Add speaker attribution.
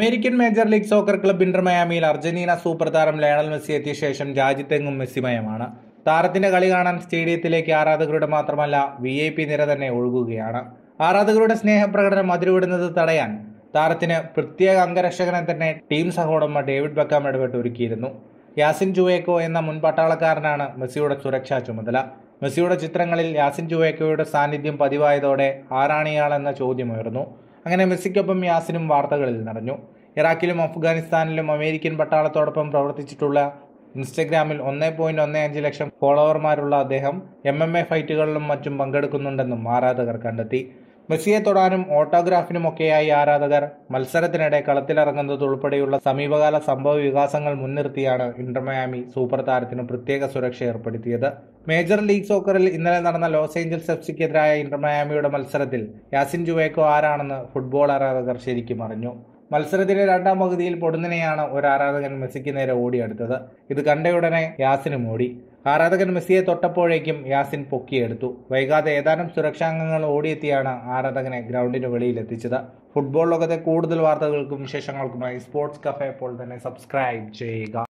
Speaker 1: American major league soccer club inter മയാമിയിൽ Argentina super താരം Lionel Messi എത്തിയ ശേഷം രാജ്യത്തെങ്ങും മെസ്സിമയമാണ് താരത്തിന്റെ കളി കാണാൻ സ്റ്റേഡിയത്തിലേക്ക് ആരാധകരുടെ മാത്രമല്ല വി ഐ പി നിര തന്നെ ഒഴുകുകയാണ് ആരാധകരുടെ സ്നേഹപ്രകടനം അതിരുവിടുന്നത് തടയാൻ താരത്തിന് പ്രത്യേക അംഗരക്ഷകനെ തന്നെ ടീം സഹോടമ ഡേവിഡ് ബക്കാം ഇടപെട്ട് ഒരുക്കിയിരുന്നു യാസിൻ ജുവേക്കോ എന്ന മുൻ പട്ടാളക്കാരനാണ് മെസ്സിയുടെ സുരക്ഷാ ചുമതല മെസ്സിയുടെ ചിത്രങ്ങളിൽ യാസിൻ ജുവേക്കോയുടെ സാന്നിധ്യം പതിവായതോടെ ആരാണിയാളെന്ന ചോദ്യമുയർന്നു അങ്ങനെ മെസ്സിക്കൊപ്പം യാസിനും വാർത്തകളിൽ നിറഞ്ഞു ഇറാഖിലും അഫ്ഗാനിസ്ഥാനിലും അമേരിക്കൻ പട്ടാളത്തോടൊപ്പം പ്രവർത്തിച്ചിട്ടുള്ള ഇൻസ്റ്റഗ്രാമിൽ ഒന്നേ പോയിന്റ് ഒന്നേ അഞ്ച് ലക്ഷം ഫോളോവർമാരുള്ള അദ്ദേഹം എം എം എ ഫൈറ്റുകളിലും മറ്റും പങ്കെടുക്കുന്നുണ്ടെന്നും ആരാധകർ കണ്ടെത്തി മെസ്സിയെ തൊടാനും ഓട്ടോഗ്രാഫിനുമൊക്കെയായി ആരാധകർ മത്സരത്തിനിടെ കളത്തിലിറങ്ങുന്നത് ഉൾപ്പെടെയുള്ള സമീപകാല സംഭവ വികാസങ്ങൾ മുൻനിർത്തിയാണ് ഇന്റർമയാമി സൂപ്പർ താരത്തിന് പ്രത്യേക സുരക്ഷ ഏർപ്പെടുത്തിയത് മേജർ ലീഗ് സോക്കറിൽ ഇന്നലെ നടന്ന ലോസ് ഏഞ്ചൽസ് എഫ് സിക്കെതിരായ ഇന്റർമയാമിയുടെ മത്സരത്തിൽ യാസിൻ ജുവേക്കോ ആരാണെന്ന് ഫുട്ബോൾ ആരാധകർ ശരിക്കും അറിഞ്ഞു മത്സരത്തിന്റെ രണ്ടാം പകുതിയിൽ പൊടുന്നനെയാണ് ഒരു ആരാധകൻ മെസ്സിക്ക് നേരെ ഓടിയെടുത്തത് ഇത് കണ്ടയുടനെ യാസിനും ഓടി ആരാധകൻ മെസ്സിയെ തൊട്ടപ്പോഴേക്കും യാസിൻ പൊക്കിയെടുത്തു വൈകാതെ ഏതാനും സുരക്ഷാംഗങ്ങൾ ഓടിയെത്തിയാണ് ആരാധകനെ ഗ്രൗണ്ടിന് വെളിയിലെത്തിച്ചത് ഫുട്ബോൾ ലോകത്തെ കൂടുതൽ വാർത്തകൾക്കും വിശേഷങ്ങൾക്കുമായി സ്പോർട്സ് കഫേ പോൾ തന്നെ സബ്സ്ക്രൈബ് ചെയ്യുക